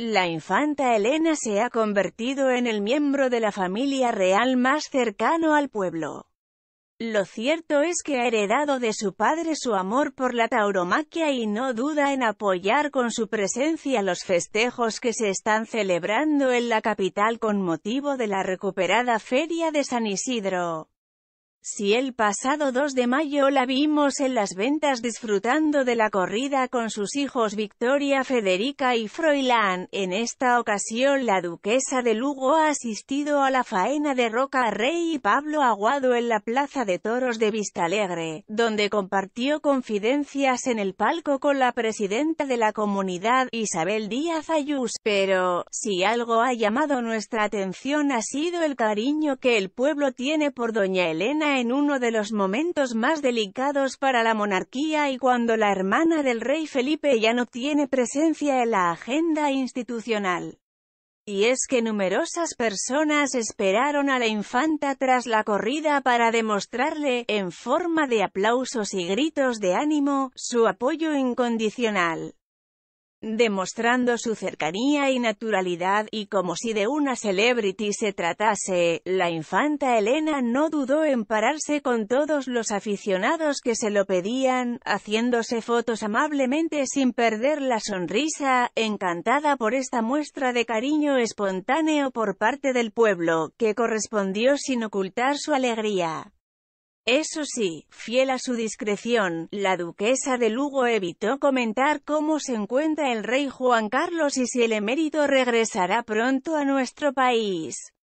La infanta Elena se ha convertido en el miembro de la familia real más cercano al pueblo. Lo cierto es que ha heredado de su padre su amor por la tauromaquia y no duda en apoyar con su presencia los festejos que se están celebrando en la capital con motivo de la recuperada Feria de San Isidro. Si el pasado 2 de mayo la vimos en las ventas disfrutando de la corrida con sus hijos Victoria, Federica y Froilán, en esta ocasión la duquesa de Lugo ha asistido a la faena de Roca Rey y Pablo Aguado en la Plaza de Toros de Vistalegre, donde compartió confidencias en el palco con la presidenta de la comunidad, Isabel Díaz Ayús, pero, si algo ha llamado nuestra atención ha sido el cariño que el pueblo tiene por doña Elena en uno de los momentos más delicados para la monarquía y cuando la hermana del rey Felipe ya no tiene presencia en la agenda institucional. Y es que numerosas personas esperaron a la infanta tras la corrida para demostrarle, en forma de aplausos y gritos de ánimo, su apoyo incondicional demostrando su cercanía y naturalidad, y como si de una celebrity se tratase, la infanta Elena no dudó en pararse con todos los aficionados que se lo pedían, haciéndose fotos amablemente sin perder la sonrisa, encantada por esta muestra de cariño espontáneo por parte del pueblo, que correspondió sin ocultar su alegría. Eso sí, fiel a su discreción, la duquesa de Lugo evitó comentar cómo se encuentra el rey Juan Carlos y si el emérito regresará pronto a nuestro país.